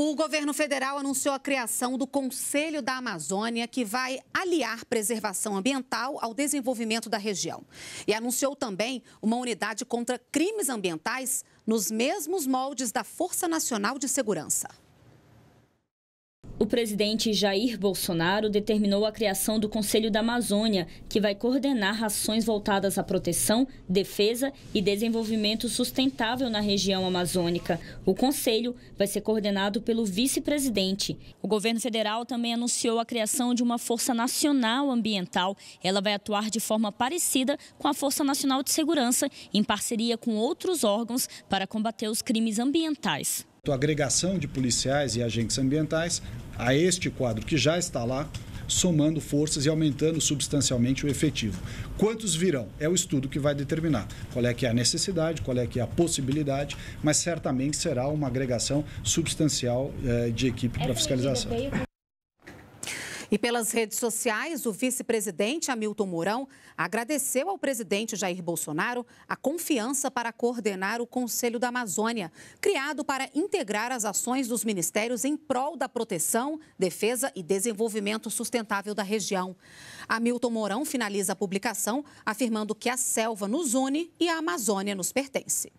O governo federal anunciou a criação do Conselho da Amazônia, que vai aliar preservação ambiental ao desenvolvimento da região. E anunciou também uma unidade contra crimes ambientais nos mesmos moldes da Força Nacional de Segurança. O presidente Jair Bolsonaro determinou a criação do Conselho da Amazônia, que vai coordenar ações voltadas à proteção, defesa e desenvolvimento sustentável na região amazônica. O conselho vai ser coordenado pelo vice-presidente. O governo federal também anunciou a criação de uma Força Nacional Ambiental. Ela vai atuar de forma parecida com a Força Nacional de Segurança, em parceria com outros órgãos para combater os crimes ambientais a agregação de policiais e agentes ambientais a este quadro que já está lá, somando forças e aumentando substancialmente o efetivo. Quantos virão? É o estudo que vai determinar qual é que é a necessidade, qual é que é a possibilidade, mas certamente será uma agregação substancial eh, de equipe é, para fiscalização. E pelas redes sociais, o vice-presidente Hamilton Mourão agradeceu ao presidente Jair Bolsonaro a confiança para coordenar o Conselho da Amazônia, criado para integrar as ações dos ministérios em prol da proteção, defesa e desenvolvimento sustentável da região. Hamilton Mourão finaliza a publicação afirmando que a selva nos une e a Amazônia nos pertence.